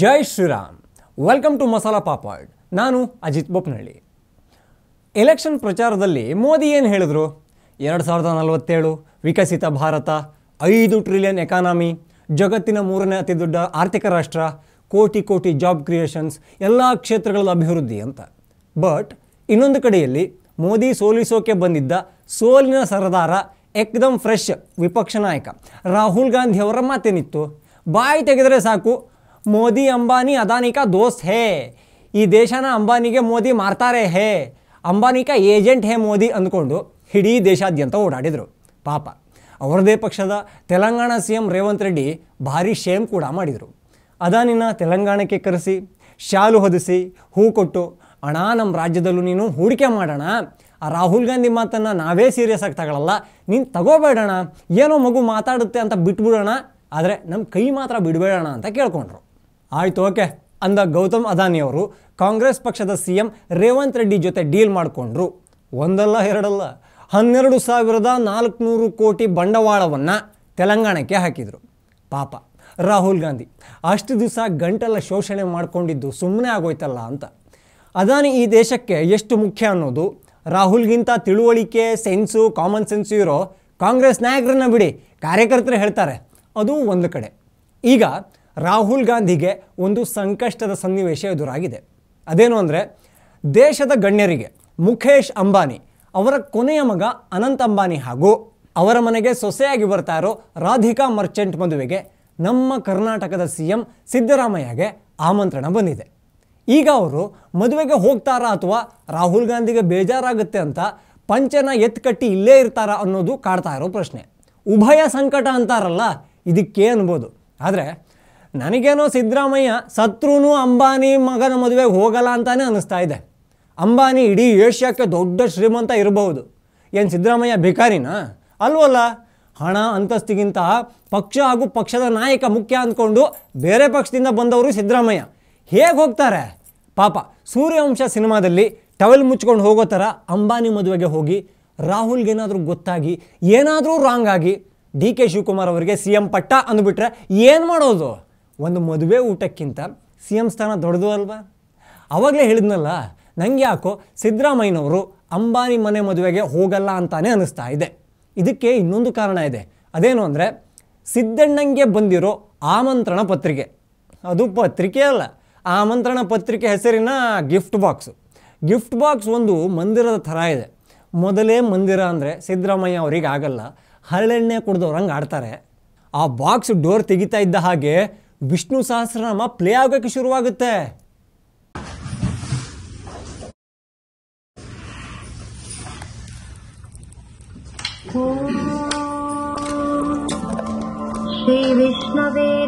Jai Shriram welcome to masala papad ನಾನು Ajit ಬೊಪ್ನಹಳ್ಳಿ election ಪ್ರಚಾರದಲ್ಲಿ ಮೋದಿ ಏನು ಹೇಳಿದ್ರು ಎರಡು ಸಾವಿರದ ನಲವತ್ತೇಳು ವಿಕಸಿತ ಭಾರತ ಐದು ಟ್ರಿಲಿಯನ್ ಎಕಾನಮಿ ಜಗತ್ತಿನ ಮೂರನೇ ಅತಿ ದೊಡ್ಡ ಆರ್ಥಿಕ ರಾಷ್ಟ್ರ ಕೋಟಿ ಕೋಟಿ ಜಾಬ್ ಕ್ರಿಯೇಷನ್ಸ್ ಎಲ್ಲ ಕ್ಷೇತ್ರಗಳ ಅಭಿವೃದ್ಧಿ ಅಂತ ಬಟ್ ಇನ್ನೊಂದು ಕಡೆಯಲ್ಲಿ ಮೋದಿ ಸೋಲಿಸೋಕೆ ಬಂದಿದ್ದ ಸೋಲಿನ ಸರದಾರ ಎಕ್ದಮ್ ಫ್ರೆಶ್ ವಿಪಕ್ಷ ನಾಯಕ ರಾಹುಲ್ ಗಾಂಧಿಯವರ ಮಾತೇನಿತ್ತು ಬಾಯಿ ತೆಗೆದರೆ ಸಾಕು ಮೋದಿ ಅಂಬಾನಿ ಅದಾನಿ ದೋಸ್ತ್ ಹೇ ಈ ದೇಶನ ಅಂಬಾನಿಗೆ ಮೋದಿ ಮಾರ್ತಾರೆ ಹೇ ಅಂಬಾನಿಕಾ ಏಜೆಂಟ್ ಹೇ ಮೋದಿ ಅಂದ್ಕೊಂಡು ಇಡೀ ದೇಶಾದ್ಯಂತ ಓಡಾಡಿದರು ಪಾಪ ಅವರದೇ ಪಕ್ಷದ ತೆಲಂಗಾಣ ಸಿ ಎಂ ರೇವಂತ್ ರೆಡ್ಡಿ ಭಾರಿ ಶೇಮ್ ಕೂಡ ಮಾಡಿದರು ಅದಾನಿನ ತೆಲಂಗಾಣಕ್ಕೆ ಕರೆಸಿ ಶಾಲು ಹೊದಿಸಿ ಹೂ ಕೊಟ್ಟು ಅಣ್ಣ ನಮ್ಮ ರಾಜ್ಯದಲ್ಲೂ ನೀನು ಹೂಡಿಕೆ ಮಾಡೋಣ ಆ ರಾಹುಲ್ ಗಾಂಧಿ ಮಾತನ್ನು ನಾವೇ ಸೀರಿಯಸ್ ಆಗಿ ತಗೊಳ್ಳಲ್ಲ ನೀನು ತಗೋಬೇಡೋಣ ಏನೋ ಮಗು ಮಾತಾಡುತ್ತೆ ಅಂತ ಬಿಟ್ಬಿಡೋಣ ಆದರೆ ನಮ್ಮ ಕೈ ಮಾತ್ರ ಬಿಡಬೇಡೋಣ ಅಂತ ಕೇಳ್ಕೊಂಡ್ರು ಆಯ್ತು ಓಕೆ ಅಂದ ಗೌತಮ್ ಅದಾನಿಯವರು ಕಾಂಗ್ರೆಸ್ ಪಕ್ಷದ ಸಿ ಎಂ ರೇವಂತ್ ರೆಡ್ಡಿ ಜೊತೆ ಡೀಲ್ ಮಾಡಿಕೊಂಡ್ರು ಒಂದಲ್ಲ ಎರಡಲ್ಲ ಹನ್ನೆರಡು ಸಾವಿರದ ನಾಲ್ಕುನೂರು ಕೋಟಿ ಬಂಡವಾಳವನ್ನು ತೆಲಂಗಾಣಕ್ಕೆ ಹಾಕಿದರು ಪಾಪ ರಾಹುಲ್ ಗಾಂಧಿ ಅಷ್ಟು ದಿವಸ ಗಂಟೆಲ್ಲ ಶೋಷಣೆ ಮಾಡಿಕೊಂಡಿದ್ದು ಸುಮ್ಮನೆ ಆಗೋಯ್ತಲ್ಲ ಅಂತ ಅದಾನಿ ಈ ದೇಶಕ್ಕೆ ಎಷ್ಟು ಮುಖ್ಯ ಅನ್ನೋದು ರಾಹುಲ್ಗಿಂತ ತಿಳುವಳಿಕೆ ಸೆನ್ಸು ಕಾಮನ್ ಸೆನ್ಸು ಇರೋ ಕಾಂಗ್ರೆಸ್ ನಾಯಕರನ್ನ ಬಿಡಿ ಕಾರ್ಯಕರ್ತರು ಹೇಳ್ತಾರೆ ಅದು ಒಂದು ಕಡೆ ಈಗ ರಾಹುಲ್ ಗಾಂಧಿಗೆ ಒಂದು ಸಂಕಷ್ಟದ ಸನ್ನಿವೇಶ ಎದುರಾಗಿದೆ ಅದೇನು ಅಂದರೆ ದೇಶದ ಗಣ್ಯರಿಗೆ ಮುಖೇಶ್ ಅಂಬಾನಿ ಅವರ ಕೊನೆಯ ಮಗ ಅನಂತ್ ಅಂಬಾನಿ ಹಾಗೂ ಅವರ ಮನೆಗೆ ಸೊಸೆಯಾಗಿ ಬರ್ತಾ ಇರೋ ರಾಧಿಕಾ ಮರ್ಚೆಂಟ್ ಮದುವೆಗೆ ನಮ್ಮ ಕರ್ನಾಟಕದ ಸಿ ಎಂ ಸಿದ್ದರಾಮಯ್ಯಗೆ ಆಮಂತ್ರಣ ಬಂದಿದೆ ಈಗ ಅವರು ಮದುವೆಗೆ ಹೋಗ್ತಾರಾ ಅಥವಾ ರಾಹುಲ್ ಗಾಂಧಿಗೆ ಬೇಜಾರಾಗುತ್ತೆ ಅಂತ ಪಂಚನ ಎತ್ಕಟ್ಟಿ ಇಲ್ಲೇ ಇರ್ತಾರಾ ಅನ್ನೋದು ಕಾಡ್ತಾ ಇರೋ ಪ್ರಶ್ನೆ ಉಭಯ ಸಂಕಟ ಅಂತಾರಲ್ಲ ಇದಕ್ಕೆ ಅನ್ಬೋದು ಆದರೆ ನನಗೇನೋ ಸಿದ್ದರಾಮಯ್ಯ ಸತ್ರುನು ಅಂಬಾನಿ ಮಗನ ಮದುವೆಗೆ ಹೋಗಲ್ಲ ಅಂತಾನೆ ಅನ್ನಿಸ್ತಾ ಇದೆ ಅಂಬಾನಿ ಇಡೀ ಏಷ್ಯಾಕ್ಕೆ ದೊಡ್ಡ ಶ್ರೀಮಂತ ಇರಬಹುದು ಏನು ಸಿದ್ದರಾಮಯ್ಯ ಭಿಕಾರಿನಾ ಅಲ್ವಲ್ಲ ಹಣ ಅಂತಸ್ತಿಗಿಂತ ಪಕ್ಷ ಹಾಗೂ ಪಕ್ಷದ ನಾಯಕ ಮುಖ್ಯ ಅಂದ್ಕೊಂಡು ಬೇರೆ ಪಕ್ಷದಿಂದ ಬಂದವರು ಸಿದ್ದರಾಮಯ್ಯ ಹೇಗೆ ಹೋಗ್ತಾರೆ ಪಾಪ ಸೂರ್ಯವಂಶ ಸಿನಿಮಾದಲ್ಲಿ ಟವೆಲ್ ಮುಚ್ಕೊಂಡು ಹೋಗೋ ಥರ ಅಂಬಾನಿ ಮದುವೆಗೆ ಹೋಗಿ ರಾಹುಲ್ಗೇನಾದರೂ ಗೊತ್ತಾಗಿ ಏನಾದರೂ ರಾಂಗ್ ಆಗಿ ಡಿ ಕೆ ಶಿವಕುಮಾರ್ ಅವರಿಗೆ ಸಿ ಎಂ ಪಟ್ಟ ಅಂದ್ಬಿಟ್ರೆ ಏನು ಮಾಡೋದು ಒಂದು ಮದುವೆ ಊಟಕ್ಕಿಂತ ಸಿ ಎಂ ಸ್ಥಾನ ದೊಡ್ಡದು ಅಲ್ವಾ ಆವಾಗಲೇ ಹೇಳಿದ್ನಲ್ಲ ನನಗೆ ಯಾಕೋ ಸಿದ್ದರಾಮಯ್ಯನವರು ಅಂಬಾನಿ ಮನೆ ಮದುವೆಗೆ ಹೋಗಲ್ಲ ಅಂತಾನೆ ಅನ್ನಿಸ್ತಾ ಇದೆ ಇದಕ್ಕೆ ಇನ್ನೊಂದು ಕಾರಣ ಇದೆ ಅದೇನು ಅಂದರೆ ಸಿದ್ದಣ್ಣಂಗೆ ಬಂದಿರೋ ಆಮಂತ್ರಣ ಪತ್ರಿಕೆ ಅದು ಪತ್ರಿಕೆ ಅಲ್ಲ ಆಮಂತ್ರಣ ಪತ್ರಿಕೆ ಹೆಸರಿನ ಗಿಫ್ಟ್ ಬಾಕ್ಸು ಗಿಫ್ಟ್ ಬಾಕ್ಸ್ ಒಂದು ಮಂದಿರದ ಥರ ಇದೆ ಮೊದಲೇ ಮಂದಿರ ಅಂದರೆ ಸಿದ್ದರಾಮಯ್ಯ ಅವರಿಗೆ ಆಗಲ್ಲ ಹರಳೆಣ್ಣೆ ಕುಡ್ದವ್ರಂಗೆ ಆಡ್ತಾರೆ ಆ ಬಾಕ್ಸ್ ಡೋರ್ ತೆಗಿತಾ ಇದ್ದ ಹಾಗೆ विष्णु सहस्रनाम प्ले आगे शुरुआत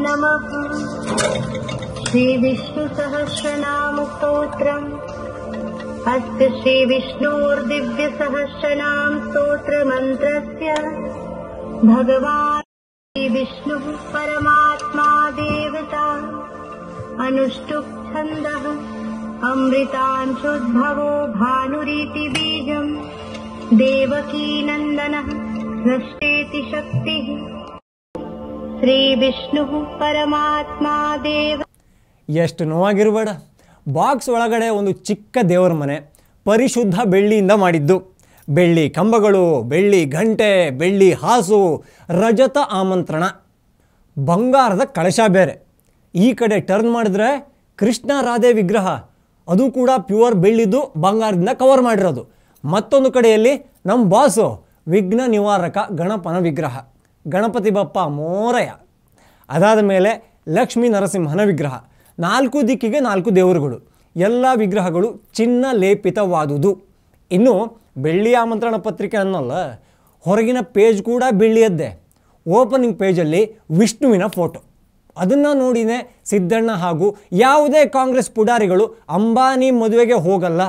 नम श्री विष्णु सहस्रनामस्त्र अस्त श्री विष्णुर्दिव्य सहस्रनाम स्त्रोत्र मंत्र भगवान अनुष्टुप् छन्दः अमृतांशोद्भवो भानुरीति बीजम् देवकीनन्दनः शक्तिः ಶ್ರೀವಿಷ್ಣು ಪರಮಾತ್ಮ ದೇವ ಎಷ್ಟು ನೋವಾಗಿರಬೇಡ ಬಾಕ್ಸ್ ಒಳಗಡೆ ಒಂದು ಚಿಕ್ಕ ದೇವರ ಮನೆ ಪರಿಶುದ್ಧ ಬೆಳ್ಳಿಯಿಂದ ಮಾಡಿದ್ದು ಬೆಳ್ಳಿ ಕಂಬಗಳು ಬೆಳ್ಳಿ ಗಂಟೆ ಬೆಳ್ಳಿ ಹಾಸು ರಜತ ಆಮಂತ್ರಣ ಬಂಗಾರದ ಕಳಶ ಬೇರೆ ಈ ಕಡೆ ಟರ್ನ್ ಮಾಡಿದ್ರೆ ಕೃಷ್ಣ ರಾಧೆ ವಿಗ್ರಹ ಅದು ಕೂಡ ಪ್ಯೂರ್ ಬೆಳ್ಳಿದ್ದು ಬಂಗಾರದಿಂದ ಕವರ್ ಮಾಡಿರೋದು ಮತ್ತೊಂದು ಕಡೆಯಲ್ಲಿ ನಮ್ಮ ಬಾಸು ವಿಘ್ನ ನಿವಾರಕ ಗಣಪನ ವಿಗ್ರಹ ಗಣಪತಿ ಬಪ್ಪ ಮೋರಯ ಅದಾದ ಮೇಲೆ ಲಕ್ಷ್ಮೀ ನರಸಿಂಹನ ವಿಗ್ರಹ ನಾಲ್ಕು ದಿಕ್ಕಿಗೆ ನಾಲ್ಕು ದೇವರುಗಳು ಎಲ್ಲ ವಿಗ್ರಹಗಳು ಚಿನ್ನ ಲೇಪಿತವಾದುದು ಇನ್ನು ಬೆಳ್ಳಿ ಆಮಂತ್ರಣ ಪತ್ರಿಕೆ ಅನ್ನೋಲ್ಲ ಹೊರಗಿನ ಪೇಜ್ ಕೂಡ ಬೆಳ್ಳಿಯದ್ದೇ ಓಪನಿಂಗ್ ಪೇಜಲ್ಲಿ ವಿಷ್ಣುವಿನ ಫೋಟೋ ಅದನ್ನು ನೋಡಿನೇ ಸಿದ್ದಣ್ಣ ಹಾಗೂ ಯಾವುದೇ ಕಾಂಗ್ರೆಸ್ ಪುಡಾರಿಗಳು ಅಂಬಾನಿ ಮದುವೆಗೆ ಹೋಗಲ್ಲ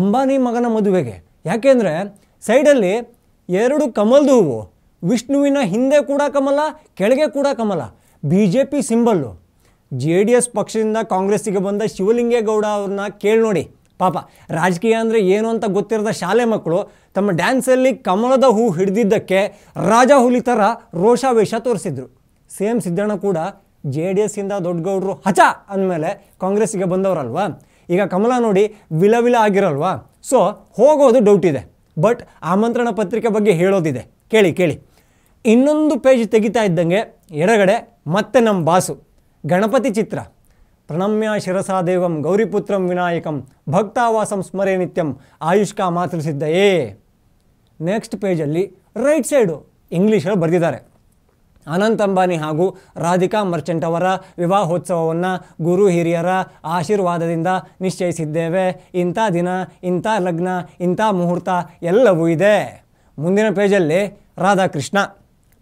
ಅಂಬಾನಿ ಮಗನ ಮದುವೆಗೆ ಯಾಕೆಂದರೆ ಸೈಡಲ್ಲಿ ಎರಡು ಕಮಲ್ದು ಹೂವು ವಿಷ್ಣುವಿನ ಹಿಂದೆ ಕೂಡ ಕಮಲ ಕೆಳಗೆ ಕೂಡ ಕಮಲ B J P symbol J D S ಪಕ್ಷದಿಂದ ಕಾಂಗ್ರೆಸ್ಸಿಗೆ ಬಂದ ಶಿವಲಿಂಗೇಗೌಡ ಅವ್ರನ್ನ ಕೇಳಿ ನೋಡಿ ಪಾಪ ರಾಜಕೀಯ ಅಂದರೆ ಏನು ಅಂತ ಗೊತ್ತಿರದ ಶಾಲೆ ಮಕ್ಕಳು ತಮ್ಮ ಡ್ಯಾನ್ಸಲ್ಲಿ ಕಮಲದ ಹೂ ಹಿಡಿದಿದ್ದಕ್ಕೆ ರಾಜ ಹುಲಿ ಥರ ರೋಷಾವೇಶ ತೋರಿಸಿದ್ರು ಸೇಮ್ ಸಿದ್ದಣ್ಣ ಕೂಡ ಜೆ ಡಿ ಎಸ್ಸಿಂದ ದೊಡ್ಡಗೌಡರು ಹಚ ಅಂದಮೇಲೆ ಕಾಂಗ್ರೆಸ್ಸಿಗೆ ಬಂದವರಲ್ವಾ ಈಗ ಕಮಲ ನೋಡಿ ವಿಲವಿಲ ಆಗಿರಲ್ವಾ ಸೊ ಹೋಗೋದು ಡೌಟ್ ಇದೆ ಬಟ್ ಆಮಂತ್ರಣ ಪತ್ರಿಕೆ ಬಗ್ಗೆ ಹೇಳೋದಿದೆ ಕೇಳಿ ಕೇಳಿ ಇನ್ನೊಂದು ಪೇಜ್ ತೆಗಿತಾ ಇದ್ದಂಗೆ ಎಡಗಡೆ ಮತ್ತೆ ನಮ್ಮ ಬಾಸು ಗಣಪತಿ ಚಿತ್ರ ಪ್ರಣಮ್ಯ ಶಿರಸಾದೇವಂ ಗೌರಿಪುತ್ರಂ ವಿನಾಯಕಂ ಭಕ್ತಾವಾಸಂ ಸ್ಮರೇ ನಿತ್ಯಂ ಆಯುಷ್ಕಾ ಮಾತೃಸಿದ್ದ ಏ ನೆಕ್ಸ್ಟ್ ಪೇಜಲ್ಲಿ ರೈಟ್ ಸೈಡು ಇಂಗ್ಲೀಷಲ್ಲಿ ಬರೆದಿದ್ದಾರೆ ಅನಂತ್ ಅಂಬಾನಿ ಹಾಗೂ ರಾಧಿಕಾ ಮರ್ಚೆಂಟ್ ಅವರ ವಿವಾಹೋತ್ಸವವನ್ನು ಗುರು ಹಿರಿಯರ ಆಶೀರ್ವಾದದಿಂದ ನಿಶ್ಚಯಿಸಿದ್ದೇವೆ ಇಂಥ ದಿನ ಇಂಥ ಲಗ್ನ ಇಂಥ ಮುಹೂರ್ತ ಎಲ್ಲವೂ ಇದೆ ಮುಂದಿನ ಪೇಜಲ್ಲಿ ರಾಧಾಕೃಷ್ಣ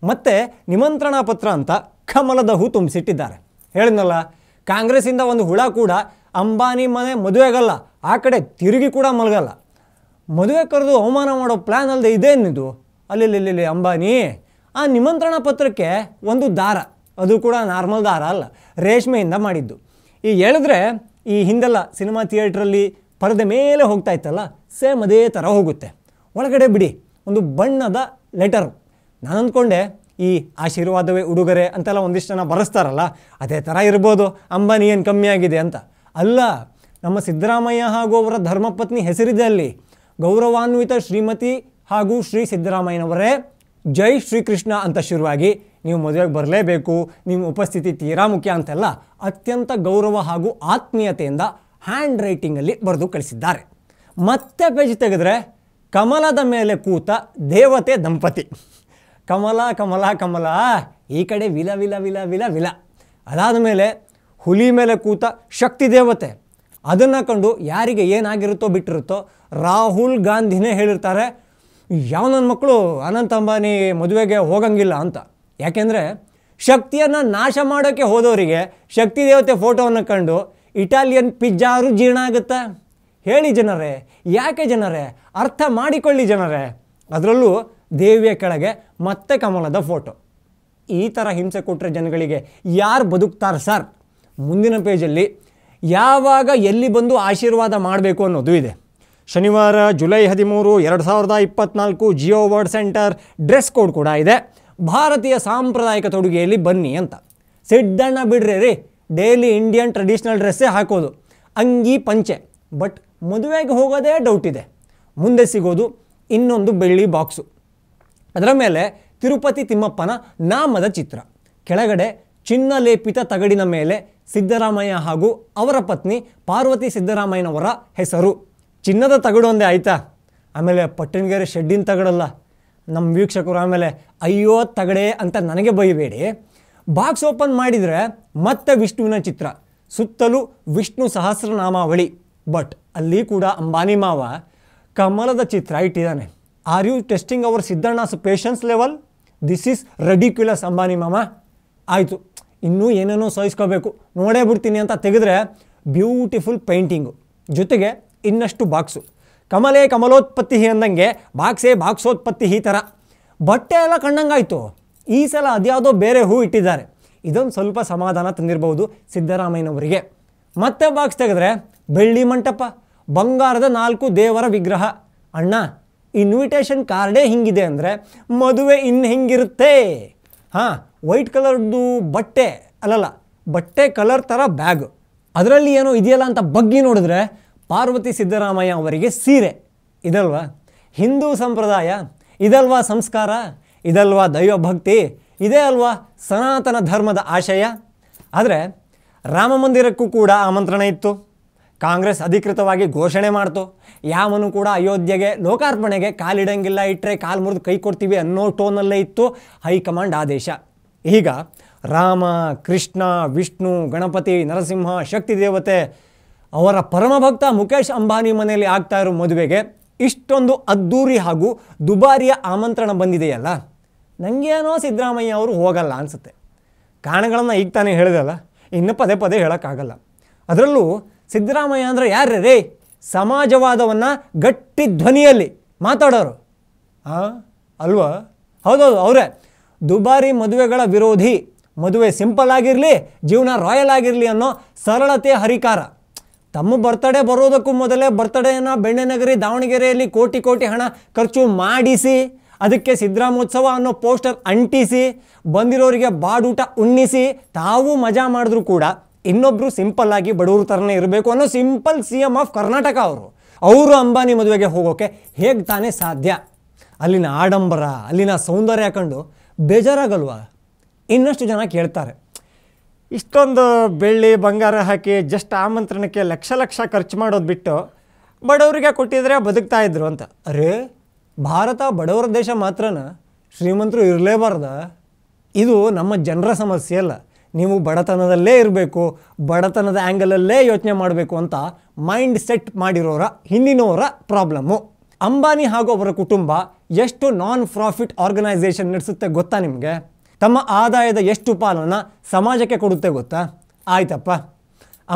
ಮತ್ತೆ ನಿಮಂತ್ರಣ ಪತ್ರ ಅಂತ ಕಮಲದ ಹೂ ತುಂಬಿಸಿಟ್ಟಿದ್ದಾರೆ ಹೇಳಿದ್ನಲ್ಲ ಕಾಂಗ್ರೆಸ್ಸಿಂದ ಒಂದು ಹುಳ ಕೂಡ ಅಂಬಾನಿ ಮನೆ ಮದುವೆಗಲ್ಲ ಆ ಕಡೆ ತಿರುಗಿ ಕೂಡ ಮಲಗಲ್ಲ ಮದುವೆ ಕರೆದು ಅವಮಾನ ಮಾಡೋ ಪ್ಲ್ಯಾನ್ ಅಲ್ಲದೆ ಇದೇನಿದು ಅಲ್ಲಿ ಅಂಬಾನಿ ಆ ನಿಮಂತ್ರಣ ಪತ್ರಕ್ಕೆ ಒಂದು ದಾರ ಅದು ಕೂಡ ನಾರ್ಮಲ್ ದಾರ ಅಲ್ಲ ರೇಷ್ಮೆಯಿಂದ ಮಾಡಿದ್ದು ಈ ಹೇಳಿದ್ರೆ ಈ ಹಿಂದೆಲ್ಲ ಸಿನಿಮಾ ಥಿಯೇಟ್ರಲ್ಲಿ ಪರದೆ ಮೇಲೆ ಹೋಗ್ತಾ ಇತ್ತಲ್ಲ ಸೇಮ್ ಅದೇ ಥರ ಹೋಗುತ್ತೆ ಒಳಗಡೆ ಬಿಡಿ ಒಂದು ಬಣ್ಣದ ಲೆಟರು ನಾನು ಅಂದ್ಕೊಂಡೆ ಈ ಆಶೀರ್ವಾದವೇ ಉಡುಗೊರೆ ಅಂತೆಲ್ಲ ಒಂದಿಷ್ಟು ಜನ ಬರೆಸ್ತಾರಲ್ಲ ಅದೇ ಥರ ಇರ್ಬೋದು ಅಂಬಾನಿ ಏನು ಕಮ್ಮಿ ಆಗಿದೆ ಅಂತ ಅಲ್ಲ ನಮ್ಮ ಸಿದ್ದರಾಮಯ್ಯ ಹಾಗೂ ಅವರ ಧರ್ಮಪತ್ನಿ ಹೆಸರಿದೆ ಅಲ್ಲಿ ಗೌರವಾನ್ವಿತ ಶ್ರೀಮತಿ ಹಾಗೂ ಶ್ರೀ ಸಿದ್ದರಾಮಯ್ಯನವರೇ ಜೈ ಶ್ರೀಕೃಷ್ಣ ಅಂತ ಶುರುವಾಗಿ ನೀವು ಮದುವೆಗೆ ಬರಲೇಬೇಕು ನಿಮ್ಮ ಉಪಸ್ಥಿತಿ ತೀರಾ ಮುಖ್ಯ ಅಂತೆಲ್ಲ ಅತ್ಯಂತ ಗೌರವ ಹಾಗೂ ಆತ್ಮೀಯತೆಯಿಂದ ಹ್ಯಾಂಡ್ ರೈಟಿಂಗಲ್ಲಿ ಬರೆದು ಕಳಿಸಿದ್ದಾರೆ ಮತ್ತೆ ಪೇಜ್ ತೆಗೆದ್ರೆ ಕಮಲದ ಮೇಲೆ ಕೂತ ದೇವತೆ ದಂಪತಿ ಕಮಲ ಕಮಲ ಕಮಲ ಈ ಕಡೆ ವಿಲ ವಿಲ ವಿಲ ವಿಲ ವಿಲ ಅದಾದ ಮೇಲೆ ಹುಲಿ ಮೇಲೆ ಕೂತ ಶಕ್ತಿ ದೇವತೆ ಅದನ್ನು ಕಂಡು ಯಾರಿಗೆ ಏನಾಗಿರುತ್ತೋ ಬಿಟ್ಟಿರುತ್ತೋ ರಾಹುಲ್ ಗಾಂಧಿನೇ ಹೇಳಿರ್ತಾರೆ ಯಾವ ನನ್ನ ಮಕ್ಕಳು ಅನಂತ ಅಂಬಾನಿ ಮದುವೆಗೆ ಹೋಗಂಗಿಲ್ಲ ಅಂತ ಯಾಕೆಂದರೆ ಶಕ್ತಿಯನ್ನು ನಾಶ ಮಾಡೋಕ್ಕೆ ಹೋದವರಿಗೆ ಶಕ್ತಿ ದೇವತೆ ಫೋಟೋವನ್ನು ಕಂಡು ಇಟಾಲಿಯನ್ ಪಿಜ್ಜಾರು ಜೀರ್ಣ ಆಗುತ್ತಾ ಹೇಳಿ ಜನರೇ ಯಾಕೆ ಜನರೇ ಅರ್ಥ ಮಾಡಿಕೊಳ್ಳಿ ಜನರೇ ಅದರಲ್ಲೂ ದೇವಿಯ ಕೆಳಗೆ ಮತ್ತೆ ಕಮಲದ ಫೋಟೋ ಈ ಥರ ಹಿಂಸೆ ಕೊಟ್ಟರೆ ಜನಗಳಿಗೆ ಯಾರು ಬದುಕ್ತಾರೆ ಸರ್ ಮುಂದಿನ ಪೇಜಲ್ಲಿ ಯಾವಾಗ ಎಲ್ಲಿ ಬಂದು ಆಶೀರ್ವಾದ ಮಾಡಬೇಕು ಅನ್ನೋದು ಇದೆ ಶನಿವಾರ ಜುಲೈ ಹದಿಮೂರು ಎರಡು ಸಾವಿರದ ಇಪ್ಪತ್ನಾಲ್ಕು Jio World Centre dress code ಕೂಡ ಇದೆ ಭಾರತೀಯ ಸಾಂಪ್ರದಾಯಿಕ ತೊಡುಗೆಯಲ್ಲಿ ಬನ್ನಿ ಅಂತ ಸಿಡ್ಡಣ್ಣ ಬಿಡ್ರಿ ರೀ ಡೈಲಿ ಇಂಡಿಯನ್ ಟ್ರೆಡಿಷ್ನಲ್ ಡ್ರೆಸ್ಸೇ ಹಾಕೋದು ಅಂಗಿ ಪಂಚೆ ಬಟ್ ಮದುವೆಗೆ ಹೋಗೋದೇ ಡೌಟ್ ಇದೆ ಮುಂದೆ ಸಿಗೋದು ಇನ್ನೊಂದು ಬೆಳ್ಳಿ ಬಾಕ್ಸು ಅದರ ಮೇಲೆ ತಿರುಪತಿ ತಿಮ್ಮಪ್ಪನ ನಾಮದ ಚಿತ್ರ ಕೆಳಗಡೆ ಚಿನ್ನ ಲೇಪಿತ ತಗಡಿನ ಮೇಲೆ ಸಿದ್ದರಾಮಯ್ಯ ಹಾಗೂ ಅವರ ಪತ್ನಿ ಪಾರ್ವತಿ ಸಿದ್ದರಾಮಯ್ಯನವರ ಹೆಸರು ಚಿನ್ನದ ಒಂದೇ ಆಯ್ತಾ ಆಮೇಲೆ ಪಟ್ಟಣಗೆರೆ ಶೆಡ್ಡಿನ ತಗಡಲ್ಲ ನಮ್ಮ ವೀಕ್ಷಕರು ಆಮೇಲೆ ಅಯ್ಯೋ ತಗಡೆ ಅಂತ ನನಗೆ ಬೈಬೇಡಿ ಬಾಕ್ಸ್ ಓಪನ್ ಮಾಡಿದರೆ ಮತ್ತೆ ವಿಷ್ಣುವಿನ ಚಿತ್ರ ಸುತ್ತಲೂ ವಿಷ್ಣು ಸಹಸ್ರನಾಮಾವಳಿ ಬಟ್ ಅಲ್ಲಿ ಕೂಡ ಅಂಬಾನಿ ಮಾವ ಕಮಲದ ಚಿತ್ರ ಇಟ್ಟಿದ್ದಾನೆ are you testing our Siddanna's patience level this is ridiculous Ambani ಮಾಮ ಆಯಿತು ಇನ್ನೂ ಏನೇನೋ ಸಹಿಸ್ಕೋಬೇಕು ನೋಡೇ ಬಿಡ್ತೀನಿ ಅಂತ ತೆಗೆದ್ರೆ ಬ್ಯೂಟಿಫುಲ್ ಪೇಂಟಿಂಗು ಜೊತೆಗೆ ಇನ್ನಷ್ಟು ಬಾಕ್ಸು ಕಮಲೇ ಕಮಲೋತ್ಪತ್ತಿ ಅಂದಂಗೆ ಬಾಕ್ಸೇ ಬಾಕ್ಸೋತ್ಪತ್ತಿ ಈ ಥರ ಬಟ್ಟೆ ಎಲ್ಲ ಕಂಡಂಗಾಯಿತು ಈ ಸಲ ಅದ್ಯಾವುದೋ ಬೇರೆ ಹೂ ಇಟ್ಟಿದ್ದಾರೆ ಇದೊಂದು ಸ್ವಲ್ಪ ಸಮಾಧಾನ ತಂದಿರಬಹುದು ಸಿದ್ದರಾಮಯ್ಯನವರಿಗೆ ಮತ್ತೆ ಬಾಕ್ಸ್ ತೆಗೆದ್ರೆ ಬೆಳ್ಳಿ ಮಂಟಪ ಬಂಗಾರದ ನಾಲ್ಕು ದೇವರ ವಿಗ್ರಹ ಅಣ್ಣ ಇನ್ವಿಟೇಷನ್ ಕಾರ್ಡೇ ಹಿಂಗಿದೆ ಅಂದರೆ ಮದುವೆ ಇನ್ನು ಹೆಂಗಿರುತ್ತೆ ಹಾಂ ವೈಟ್ ಕಲರ್ದು ಬಟ್ಟೆ ಅಲ್ಲಲ್ಲ ಬಟ್ಟೆ ಕಲರ್ ಥರ ಬ್ಯಾಗ್ ಅದರಲ್ಲಿ ಏನೋ ಇದೆಯಲ್ಲ ಅಂತ ಬಗ್ಗಿ ನೋಡಿದ್ರೆ ಪಾರ್ವತಿ ಸಿದ್ದರಾಮಯ್ಯ ಅವರಿಗೆ ಸೀರೆ ಇದಲ್ವಾ ಹಿಂದೂ ಸಂಪ್ರದಾಯ ಇದಲ್ವಾ ಸಂಸ್ಕಾರ ಇದಲ್ವಾ ದೈವಭಕ್ತಿ ಇದೇ ಅಲ್ವಾ ಸನಾತನ ಧರ್ಮದ ಆಶಯ ಆದರೆ ರಾಮ ಮಂದಿರಕ್ಕೂ ಕೂಡ ಆಮಂತ್ರಣ ಇತ್ತು ಕಾಂಗ್ರೆಸ್ ಅಧಿಕೃತವಾಗಿ ಘೋಷಣೆ ಮಾಡ್ತು ಯಾವನು ಕೂಡ ಅಯೋಧ್ಯೆಗೆ ಲೋಕಾರ್ಪಣೆಗೆ ಕಾಲಿಡಂಗಿಲ್ಲ ಇಟ್ಟರೆ ಕಾಲು ಮುರಿದು ಕೈ ಕೊಡ್ತೀವಿ ಅನ್ನೋ ಟೋನಲ್ಲೇ ಇತ್ತು ಹೈಕಮಾಂಡ್ ಆದೇಶ ಈಗ ರಾಮ ಕೃಷ್ಣ ವಿಷ್ಣು ಗಣಪತಿ ನರಸಿಂಹ ಶಕ್ತಿ ದೇವತೆ ಅವರ ಪರಮಭಕ್ತ ಮುಖೇಶ್ ಅಂಬಾನಿ ಮನೆಯಲ್ಲಿ ಆಗ್ತಾ ಇರೋ ಮದುವೆಗೆ ಇಷ್ಟೊಂದು ಅದ್ದೂರಿ ಹಾಗೂ ದುಬಾರಿಯ ಆಮಂತ್ರಣ ಬಂದಿದೆಯಲ್ಲ ನನಗೇನೋ ಸಿದ್ದರಾಮಯ್ಯ ಅವರು ಹೋಗಲ್ಲ ಅನಿಸುತ್ತೆ ಕಾರಣಗಳನ್ನು ಈಗ ತಾನೇ ಹೇಳಿದಲ್ಲ ಇನ್ನು ಪದೇ ಪದೇ ಹೇಳೋಕ್ಕಾಗಲ್ಲ ಅದರಲ್ಲೂ ಸಿದ್ದರಾಮಯ್ಯ ಅಂದರೆ ಯಾರೇ ರೇ ಸಮಾಜವಾದವನ್ನು ಗಟ್ಟಿ ಧ್ವನಿಯಲ್ಲಿ ಮಾತಾಡೋರು ಹಾಂ ಅಲ್ವಾ ಹೌದೌದು ಅವರೇ ದುಬಾರಿ ಮದುವೆಗಳ ವಿರೋಧಿ ಮದುವೆ ಸಿಂಪಲ್ ಆಗಿರಲಿ ಜೀವನ ರಾಯಲ್ ಆಗಿರಲಿ ಅನ್ನೋ ಸರಳತೆ ಹರಿಕಾರ ತಮ್ಮ ಬರ್ತಡೇ ಬರೋದಕ್ಕೂ ಮೊದಲೇ ಬರ್ತಡೇನ ಬೆಣ್ಣೆನಗರಿ ದಾವಣಗೆರೆಯಲ್ಲಿ ಕೋಟಿ ಕೋಟಿ ಹಣ ಖರ್ಚು ಮಾಡಿಸಿ ಅದಕ್ಕೆ ಸಿದ್ದರಾಮೋತ್ಸವ ಅನ್ನೋ ಪೋಸ್ಟರ್ ಅಂಟಿಸಿ ಬಂದಿರೋರಿಗೆ ಬಾಡೂಟ ಉಣ್ಣಿಸಿ ತಾವು ಮಜಾ ಮಾಡಿದ್ರು ಕೂಡ ಇನ್ನೊಬ್ಬರು ಸಿಂಪಲ್ ಆಗಿ ಬಡವರು ಥರನೇ ಇರಬೇಕು ಅನ್ನೋ simple C M of Karnataka ಅವರು ಅವರು ಅಂಬಾನಿ ಮದುವೆಗೆ ಹೋಗೋಕ್ಕೆ ಹೇಗೆ ತಾನೇ ಸಾಧ್ಯ ಅಲ್ಲಿನ ಆಡಂಬರ ಅಲ್ಲಿನ ಸೌಂದರ್ಯ ಕಂಡು ಬೇಜಾರಾಗಲ್ವ ಇನ್ನಷ್ಟು ಜನ ಕೇಳ್ತಾರೆ ಇಷ್ಟೊಂದು ಬೆಳ್ಳಿ ಬಂಗಾರ ಹಾಕಿ ಜಸ್ಟ್ ಆಮಂತ್ರಣಕ್ಕೆ ಲಕ್ಷ ಲಕ್ಷ ಖರ್ಚು ಮಾಡೋದು ಬಿಟ್ಟು ಬಡವರಿಗೆ ಕೊಟ್ಟಿದ್ರೆ ಬದುಕ್ತಾ ಇದ್ರು ಅಂತ ಅರೇ ಭಾರತ ಬಡವರ ದೇಶ ಮಾತ್ರ ಶ್ರೀಮಂತರು ಇರಲೇಬಾರ್ದ ಇದು ನಮ್ಮ ಜನರ ಸಮಸ್ಯೆ ಅಲ್ಲ ನೀವು ಬಡತನದಲ್ಲೇ ಇರಬೇಕು ಬಡತನದ ಆ್ಯಂಗಲಲ್ಲೇ ಯೋಚನೆ ಮಾಡಬೇಕು ಅಂತ ಮೈಂಡ್ ಸೆಟ್ ಮಾಡಿರೋರ ಹಿಂದಿನವರ ಪ್ರಾಬ್ಲಮ್ಮು ಅಂಬಾನಿ ಹಾಗೂ ಅವರ ಕುಟುಂಬ ಎಷ್ಟು ನಾನ್ ಪ್ರಾಫಿಟ್ ಆರ್ಗನೈಸೇಷನ್ ನಡೆಸುತ್ತೆ ಗೊತ್ತಾ ನಿಮಗೆ ತಮ್ಮ ಆದಾಯದ ಎಷ್ಟು ಪಾಲನ್ನು ಸಮಾಜಕ್ಕೆ ಕೊಡುತ್ತೆ ಗೊತ್ತಾ ಆಯ್ತಪ್ಪ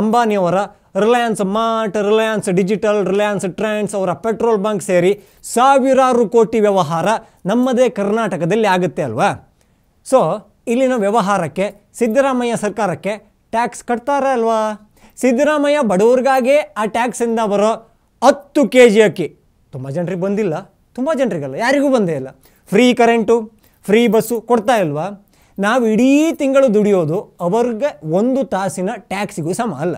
ಅಂಬಾನಿಯವರ Reliance Mart Reliance Digital Reliance Trends ಅವರ ಪೆಟ್ರೋಲ್ ಬಂಕ್ ಸೇರಿ ಸಾವಿರಾರು ಕೋಟಿ ವ್ಯವಹಾರ ನಮ್ಮದೇ ಕರ್ನಾಟಕದಲ್ಲಿ ಆಗುತ್ತೆ ಅಲ್ವಾ ಸೊ ಇಲ್ಲಿನ ವ್ಯವಹಾರಕ್ಕೆ ಸಿದ್ದರಾಮಯ್ಯ ಸರ್ಕಾರಕ್ಕೆ ಟ್ಯಾಕ್ಸ್ ಕಟ್ತಾರೆ ಅಲ್ವಾ ಸಿದ್ದರಾಮಯ್ಯ ಬಡವರಿಗಾಗೇ ಆ ಟ್ಯಾಕ್ಸಿಂದ ಬರೋ ಹತ್ತು ಕೆ ಜಿ ಅಕ್ಕಿ ತುಂಬ ಜನರಿಗೆ ಬಂದಿಲ್ಲ ತುಂಬ ಜನರಿಗಲ್ಲ ಯಾರಿಗೂ ಬಂದೇ ಇಲ್ಲ ಫ್ರೀ ಕರೆಂಟು ಫ್ರೀ ಬಸ್ಸು ಕೊಡ್ತಾ ಇಲ್ವಾ ನಾವು ಇಡೀ ತಿಂಗಳು ದುಡಿಯೋದು ಅವ್ರಿಗೆ ಒಂದು ತಾಸಿನ ಟ್ಯಾಕ್ಸಿಗೂ ಸಮ ಅಲ್ಲ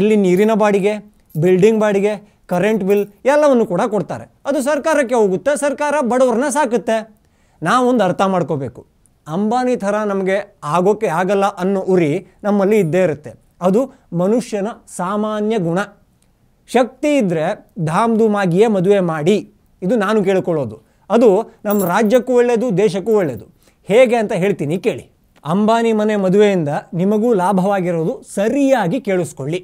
ಇಲ್ಲಿ ನೀರಿನ ಬಾಡಿಗೆ ಬಿಲ್ಡಿಂಗ್ ಬಾಡಿಗೆ ಕರೆಂಟ್ ಬಿಲ್ ಎಲ್ಲವನ್ನು ಕೂಡ ಕೊಡ್ತಾರೆ ಅದು ಸರ್ಕಾರಕ್ಕೆ ಹೋಗುತ್ತೆ ಸರ್ಕಾರ ಬಡವ್ರನ್ನ ಸಾಕುತ್ತೆ ನಾವೊಂದು ಅರ್ಥ ಮಾಡ್ಕೋಬೇಕು ಅಂಬಾನಿ ಥರ ನಮಗೆ ಆಗೋಕ್ಕೆ ಆಗಲ್ಲ ಅನ್ನೋ ಉರಿ ನಮ್ಮಲ್ಲಿ ಇದ್ದೇ ಇರುತ್ತೆ ಅದು ಮನುಷ್ಯನ ಸಾಮಾನ್ಯ ಗುಣ ಶಕ್ತಿ ಇದ್ದರೆ ಧಾಮ್ ಧೂಮಾಗಿಯೇ ಮದುವೆ ಮಾಡಿ ಇದು ನಾನು ಕೇಳಿಕೊಳ್ಳೋದು ಅದು ನಮ್ಮ ರಾಜ್ಯಕ್ಕೂ ಒಳ್ಳೆಯದು ದೇಶಕ್ಕೂ ಒಳ್ಳೆಯದು ಹೇಗೆ ಅಂತ ಹೇಳ್ತೀನಿ ಕೇಳಿ ಅಂಬಾನಿ ಮನೆ ಮದುವೆಯಿಂದ ನಿಮಗೂ ಲಾಭವಾಗಿರೋದು ಸರಿಯಾಗಿ ಕೇಳಿಸ್ಕೊಳ್ಳಿ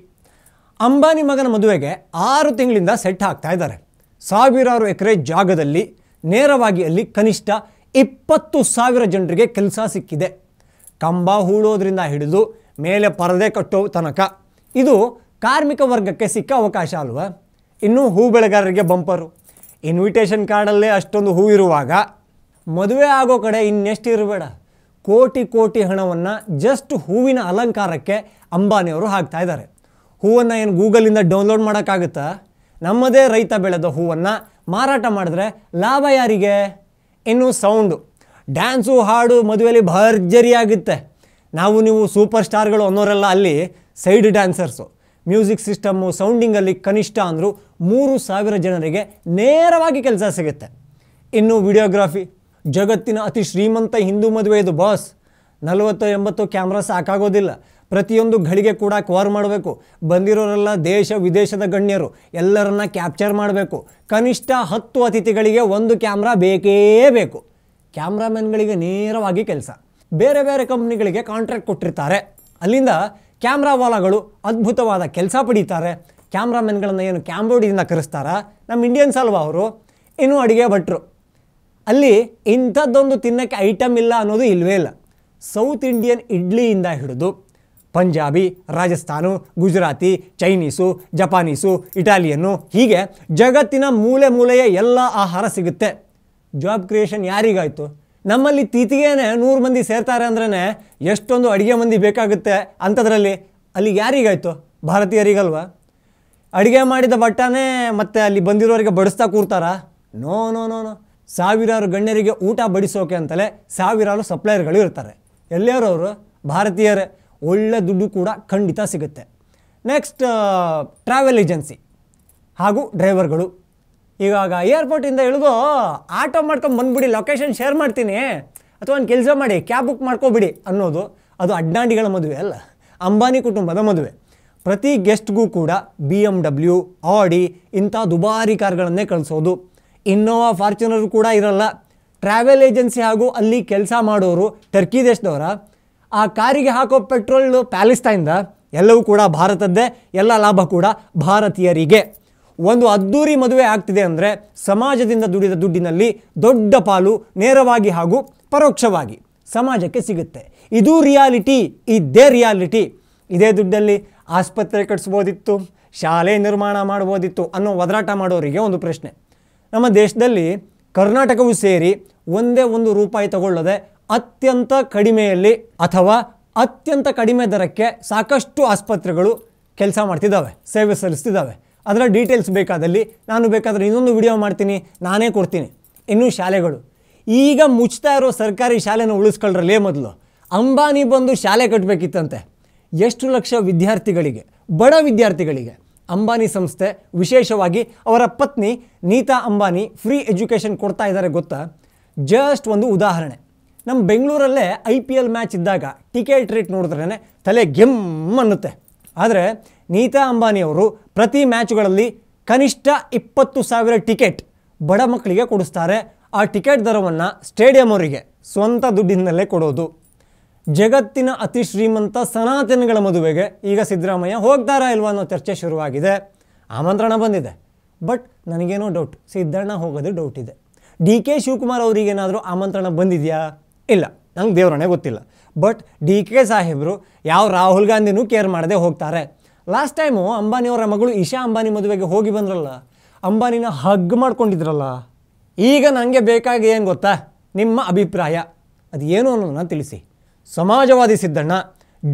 ಅಂಬಾನಿ ಮಗನ ಮದುವೆಗೆ ಆರು ತಿಂಗಳಿಂದ ಸೆಟ್ ಹಾಕ್ತಾ ಇದ್ದಾರೆ ಸಾವಿರಾರು ಎಕರೆ ಜಾಗದಲ್ಲಿ ನೇರವಾಗಿ ಅಲ್ಲಿ ಕನಿಷ್ಠ ಇಪ್ಪತ್ತು ಸಾವಿರ ಜನರಿಗೆ ಕೆಲಸ ಸಿಕ್ಕಿದೆ ಕಂಬ ಹೂಡೋದ್ರಿಂದ ಹಿಡಿದು ಮೇಲೆ ಪರದೆ ಕಟ್ಟೋ ತನಕ ಇದು ಕಾರ್ಮಿಕ ವರ್ಗಕ್ಕೆ ಸಿಕ್ಕ ಅವಕಾಶ ಅಲ್ವ ಇನ್ನೂ ಹೂ ಬೆಳೆಗಾರರಿಗೆ ಬಂಪರು ಇನ್ವಿಟೇಷನ್ ಕಾರ್ಡಲ್ಲೇ ಅಷ್ಟೊಂದು ಹೂ ಇರುವಾಗ ಮದುವೆ ಆಗೋ ಕಡೆ ಇನ್ನೆಷ್ಟು ಇರಬೇಡ ಕೋಟಿ ಕೋಟಿ ಹಣವನ್ನು ಜಸ್ಟ್ ಹೂವಿನ ಅಲಂಕಾರಕ್ಕೆ ಅಂಬಾನಿಯವರು ಹಾಕ್ತಾ ಇದ್ದಾರೆ ಹೂವನ್ನು ಏನು ಗೂಗಲಿಂದ ಡೌನ್ಲೋಡ್ ಮಾಡೋಕ್ಕಾಗುತ್ತಾ ನಮ್ಮದೇ ರೈತ ಬೆಳೆದ ಹೂವನ್ನು ಮಾರಾಟ ಮಾಡಿದ್ರೆ ಲಾಭ ಯಾರಿಗೆ ಇನ್ನು ಸೌಂಡು ಡ್ಯಾನ್ಸು ಹಾಡು ಮದುವೆಯಲ್ಲಿ ಭರ್ಜರಿಯಾಗುತ್ತೆ ನಾವು ನೀವು ಸೂಪರ್ ಸ್ಟಾರ್ಗಳು ಅನ್ನೋರೆಲ್ಲ ಅಲ್ಲಿ ಸೈಡ್ ಡ್ಯಾನ್ಸರ್ಸು ಮ್ಯೂಸಿಕ್ ಸಿಸ್ಟಮ್ಮು ಸೌಂಡಿಂಗಲ್ಲಿ ಕನಿಷ್ಠ ಅಂದರೂ ಮೂರು ಸಾವಿರ ಜನರಿಗೆ ನೇರವಾಗಿ ಕೆಲಸ ಸಿಗುತ್ತೆ ಇನ್ನು ವಿಡಿಯೋಗ್ರಾಫಿ ಜಗತ್ತಿನ ಅತಿ ಶ್ರೀಮಂತ ಹಿಂದೂ ಮದುವೆಯದು ಬಾಸ್ ನಲವತ್ತು ಎಂಬತ್ತು ಕ್ಯಾಮ್ರಾ ಸಾಕಾಗೋದಿಲ್ಲ ಪ್ರತಿಯೊಂದು ಘಳಿಗೆ ಕೂಡ ಕ್ವಾರ್ ಮಾಡಬೇಕು ಬಂದಿರೋರೆಲ್ಲ ದೇಶ ವಿದೇಶದ ಗಣ್ಯರು ಎಲ್ಲರನ್ನ ಕ್ಯಾಪ್ಚರ್ ಮಾಡಬೇಕು ಕನಿಷ್ಠ ಹತ್ತು ಅತಿಥಿಗಳಿಗೆ ಒಂದು ಕ್ಯಾಮ್ರಾ ಬೇಕೇ ಬೇಕು ಕ್ಯಾಮ್ರಾಮನ್ಗಳಿಗೆ ನೇರವಾಗಿ ಕೆಲಸ ಬೇರೆ ಬೇರೆ ಕಂಪ್ನಿಗಳಿಗೆ ಕಾಂಟ್ರಾಕ್ಟ್ ಕೊಟ್ಟಿರ್ತಾರೆ ಅಲ್ಲಿಂದ ವಾಲಾಗಳು ಅದ್ಭುತವಾದ ಕೆಲಸ ಪಡೀತಾರೆ ಕ್ಯಾಮ್ರಾಮೆನ್ಗಳನ್ನು ಏನು ಕ್ಯಾಂಬೋಡಿಯಿಂದ ಕರೆಸ್ತಾರ ನಮ್ಮ ಇಂಡಿಯನ್ಸ್ ಅಲ್ವಾ ಅವರು ಇನ್ನೂ ಅಡುಗೆ ಭಟ್ರು ಅಲ್ಲಿ ಇಂಥದ್ದೊಂದು ತಿನ್ನೋಕ್ಕೆ ಐಟಮ್ ಇಲ್ಲ ಅನ್ನೋದು ಇಲ್ಲವೇ ಇಲ್ಲ ಸೌತ್ ಇಂಡಿಯನ್ ಇಡ್ಲಿಯಿಂದ ಹಿಡಿದು Punjabi Rajasthan Gujarati Chinese Japanese Italian ಹೀಗೆ ಜಗತ್ತಿನ ಮೂಲೆ ಮೂಲೆಯ ಎಲ್ಲ ಆಹಾರ ಸಿಗುತ್ತೆ ಜಾಬ್ ಕ್ರಿಯೇಷನ್ ಯಾರಿಗಾಯಿತು ನಮ್ಮಲ್ಲಿ ತೀತಿಗೆನೆ ನೂರು ಮಂದಿ ಸೇರ್ತಾರೆ ಅಂದ್ರೆ ಎಷ್ಟೊಂದು ಅಡುಗೆ ಮಂದಿ ಬೇಕಾಗುತ್ತೆ ಅಂಥದ್ರಲ್ಲಿ ಅಲ್ಲಿ ಯಾರಿಗಾಯ್ತು ಭಾರತೀಯರಿಗಲ್ವ ಅಡುಗೆ ಮಾಡಿದ ಬಟ್ಟನೇ ಮತ್ತೆ ಅಲ್ಲಿ ಬಂದಿರೋರಿಗೆ ಬಡಿಸ್ತಾ ಕೂರ್ತಾರಾ ನೋ ನೋ ನೋ ನೋ ಸಾವಿರಾರು ಗಣ್ಯರಿಗೆ ಊಟ ಬಡಿಸೋಕೆ ಅಂತಲೇ ಸಾವಿರಾರು ಸಪ್ಲೈಯರ್ಗಳು ಇರ್ತಾರೆ ಎಲ್ಲರವರು ಭಾರತೀಯರೇ ಒಳ್ಳೆ ದುಡ್ಡು ಕೂಡ ಖಂಡಿತ ಸಿಗುತ್ತೆ ನೆಕ್ಸ್ಟ್ ಟ್ರಾವೆಲ್ ಏಜೆನ್ಸಿ ಹಾಗೂ ಡ್ರೈವರ್ಗಳು ಇವಾಗ ಏರ್ಪೋರ್ಟಿಂದ ಇಳಿದು ಆಟೋ ಮಾಡ್ಕೊಂಡು ಬಂದುಬಿಡಿ ಲೊಕೇಶನ್ ಶೇರ್ ಮಾಡ್ತೀನಿ ಅಥವಾ ಒಂದು ಕೆಲಸ ಮಾಡಿ ಕ್ಯಾಬ್ ಬುಕ್ ಮಾಡ್ಕೊಬಿಡಿ ಅನ್ನೋದು ಅದು ಅಡ್ಡಾಂಡಿಗಳ ಮದುವೆ ಅಲ್ಲ ಅಂಬಾನಿ ಕುಟುಂಬದ ಮದುವೆ ಪ್ರತಿ ಗೆಸ್ಟ್ಗೂ ಕೂಡ ಬಿ ಎಮ್ ಡಬ್ಲ್ಯೂ ಆಡಿ ಇಂಥ ದುಬಾರಿ ಕಾರ್ಗಳನ್ನೇ ಕಳಿಸೋದು ಇನ್ನೋವಾ ಫಾರ್ಚುನರ್ ಕೂಡ ಇರಲ್ಲ ಟ್ರಾವೆಲ್ ಏಜೆನ್ಸಿ ಹಾಗೂ ಅಲ್ಲಿ ಕೆಲಸ ಮಾಡೋರು ಟರ್ಕಿ ದೇಶದವರ ಆ ಕಾರಿಗೆ ಹಾಕೋ ಪೆಟ್ರೋಲ್ ಪ್ಯಾಲಿಸ್ತಾಯಿಂದ ಎಲ್ಲವೂ ಕೂಡ ಭಾರತದ್ದೇ ಎಲ್ಲ ಲಾಭ ಕೂಡ ಭಾರತೀಯರಿಗೆ ಒಂದು ಅದ್ದೂರಿ ಮದುವೆ ಆಗ್ತಿದೆ ಅಂದರೆ ಸಮಾಜದಿಂದ ದುಡಿದ ದುಡ್ಡಿನಲ್ಲಿ ದೊಡ್ಡ ಪಾಲು ನೇರವಾಗಿ ಹಾಗೂ ಪರೋಕ್ಷವಾಗಿ ಸಮಾಜಕ್ಕೆ ಸಿಗುತ್ತೆ ಇದು ರಿಯಾಲಿಟಿ ಇದ್ದೇ ರಿಯಾಲಿಟಿ ಇದೇ ದುಡ್ಡಲ್ಲಿ ಆಸ್ಪತ್ರೆ ಕಟ್ಟಿಸ್ಬೋದಿತ್ತು ಶಾಲೆ ನಿರ್ಮಾಣ ಮಾಡ್ಬೋದಿತ್ತು ಅನ್ನೋ ಒದರಾಟ ಮಾಡೋರಿಗೆ ಒಂದು ಪ್ರಶ್ನೆ ನಮ್ಮ ದೇಶದಲ್ಲಿ ಕರ್ನಾಟಕವೂ ಸೇರಿ ಒಂದೇ ಒಂದು ರೂಪಾಯಿ ತಗೊಳ್ಳದೆ ಅತ್ಯಂತ ಕಡಿಮೆಯಲ್ಲಿ ಅಥವಾ ಅತ್ಯಂತ ಕಡಿಮೆ ದರಕ್ಕೆ ಸಾಕಷ್ಟು ಆಸ್ಪತ್ರೆಗಳು ಕೆಲಸ ಮಾಡ್ತಿದ್ದಾವೆ ಸೇವೆ ಸಲ್ಲಿಸ್ತಿದ್ದಾವೆ ಅದರ ಡೀಟೇಲ್ಸ್ ಬೇಕಾದಲ್ಲಿ ನಾನು ಬೇಕಾದರೆ ಇನ್ನೊಂದು ವಿಡಿಯೋ ಮಾಡ್ತೀನಿ ನಾನೇ ಕೊಡ್ತೀನಿ ಇನ್ನೂ ಶಾಲೆಗಳು ಈಗ ಮುಚ್ತಾ ಇರೋ ಸರ್ಕಾರಿ ಶಾಲೆನ ಉಳಿಸ್ಕೊಳ್ರಲ್ಲೇ ಮೊದಲು ಅಂಬಾನಿ ಬಂದು ಶಾಲೆ ಕಟ್ಟಬೇಕಿತ್ತಂತೆ ಎಷ್ಟು ಲಕ್ಷ ವಿದ್ಯಾರ್ಥಿಗಳಿಗೆ ಬಡ ವಿದ್ಯಾರ್ಥಿಗಳಿಗೆ ಅಂಬಾನಿ ಸಂಸ್ಥೆ ವಿಶೇಷವಾಗಿ ಅವರ ಪತ್ನಿ ನೀತಾ ಅಂಬಾನಿ ಫ್ರೀ ಎಜುಕೇಷನ್ ಕೊಡ್ತಾ ಇದ್ದಾರೆ ಗೊತ್ತಾ ಜಸ್ಟ್ ಒಂದು ಉದಾಹರಣೆ ನಮ್ಮ ಬೆಂಗಳೂರಲ್ಲೇ ಐ ಪಿ ಎಲ್ ಮ್ಯಾಚ್ ಇದ್ದಾಗ ಟಿಕೆಟ್ ರೇಟ್ ನೋಡಿದ್ರೇ ತಲೆ ಗೆಮ್ ಅನ್ನುತ್ತೆ ಆದರೆ ನೀತಾ ಅಂಬಾನಿ ಅವರು ಪ್ರತಿ ಮ್ಯಾಚ್ಗಳಲ್ಲಿ ಕನಿಷ್ಠ ಇಪ್ಪತ್ತು ಸಾವಿರ ಟಿಕೆಟ್ ಬಡ ಮಕ್ಕಳಿಗೆ ಕೊಡಿಸ್ತಾರೆ ಆ ಟಿಕೆಟ್ ದರವನ್ನು ಸ್ಟೇಡಿಯಂ ಅವರಿಗೆ ಸ್ವಂತ ದುಡ್ಡಿನಲ್ಲೇ ಕೊಡೋದು ಜಗತ್ತಿನ ಅತಿ ಶ್ರೀಮಂತ ಸನಾತನಗಳ ಮದುವೆಗೆ ಈಗ ಸಿದ್ದರಾಮಯ್ಯ ಹೋಗ್ತಾರಾ ಇಲ್ವಾ ಅನ್ನೋ ಚರ್ಚೆ ಶುರುವಾಗಿದೆ ಆಮಂತ್ರಣ ಬಂದಿದೆ ಬಟ್ ನನಗೇನೋ ಡೌಟ್ ಸಿದ್ದಣ್ಣ ಹೋಗೋದು ಡೌಟ್ ಇದೆ ಡಿ ಕೆ ಶಿವಕುಮಾರ್ ಅವರಿಗೇನಾದರೂ ಆಮಂತ್ರಣ ಬಂದಿದೆಯಾ ಇಲ್ಲ ನಂಗೆ ದೇವರನ್ನೇ ಗೊತ್ತಿಲ್ಲ ಬಟ್ ಡಿ ಕೆ ಸಾಹೇಬರು ಯಾವ ರಾಹುಲ್ ಗಾಂಧಿನೂ ಕೇರ್ ಮಾಡದೆ ಹೋಗ್ತಾರೆ ಲಾಸ್ಟ್ ಟೈಮು ಅಂಬಾನಿಯವರ ಮಗಳು ಇಶಾ ಅಂಬಾನಿ ಮದುವೆಗೆ ಹೋಗಿ ಬಂದ್ರಲ್ಲ ಅಂಬಾನಿನ ಹಗ್ ಮಾಡ್ಕೊಂಡಿದ್ರಲ್ಲ ಈಗ ನನಗೆ ಬೇಕಾಗಿ ಏನು ಗೊತ್ತಾ ನಿಮ್ಮ ಅಭಿಪ್ರಾಯ ಅದು ಏನು ಅನ್ನೋದನ್ನು ತಿಳಿಸಿ ಸಮಾಜವಾದಿ ಸಿದ್ದಣ್ಣ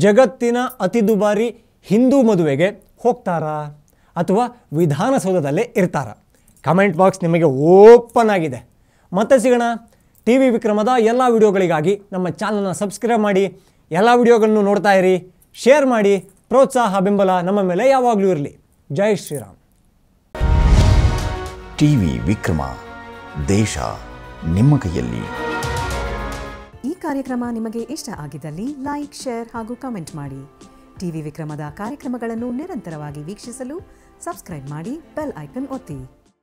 ಜಗತ್ತಿನ ಅತಿ ದುಬಾರಿ ಹಿಂದೂ ಮದುವೆಗೆ ಹೋಗ್ತಾರಾ ಅಥವಾ ವಿಧಾನಸೌಧದಲ್ಲೇ ಇರ್ತಾರ ಕಮೆಂಟ್ ಬಾಕ್ಸ್ ನಿಮಗೆ ಓಪನ್ ಆಗಿದೆ ಮತ್ತೆ ಸಿಗೋಣ ಟಿ ವಿ ವಿಕ್ರಮದ ಎಲ್ಲ ವಿಡಿಯೋಗಳಿಗಾಗಿ ನಮ್ಮ ಚಾನಲನ್ನ ಸಬ್ಸ್ಕ್ರೈಬ್ ಮಾಡಿ ಎಲ್ಲ ವಿಡಿಯೋಗಳನ್ನು ನೋಡ್ತಾ ಇರಿ ಶೇರ್ ಮಾಡಿ ಪ್ರೋತ್ಸಾಹ ಬೆಂಬಲ ನಮ್ಮ ಮೇಲೆ ಯಾವಾಗಲೂ ಇರಲಿ ಜೈ ಶ್ರೀರಾಮ್ ಟಿವಿ ವಿಕ್ರಮ ದೇಶ ನಿಮ್ಮ ಕೈಯಲ್ಲಿ ಈ ಕಾರ್ಯಕ್ರಮ ನಿಮಗೆ ಇಷ್ಟ ಆಗಿದ್ದಲ್ಲಿ ಲೈಕ್ ಶೇರ್ ಹಾಗೂ ಕಮೆಂಟ್ ಮಾಡಿ ಟಿವಿ ವಿಕ್ರಮದ ಕಾರ್ಯಕ್ರಮಗಳನ್ನು ನಿರಂತರವಾಗಿ ವೀಕ್ಷಿಸಲು ಸಬ್ಸ್ಕ್ರೈಬ್ ಮಾಡಿ ಬೆಲ್ ಐಕನ್ ಒತ್ತಿ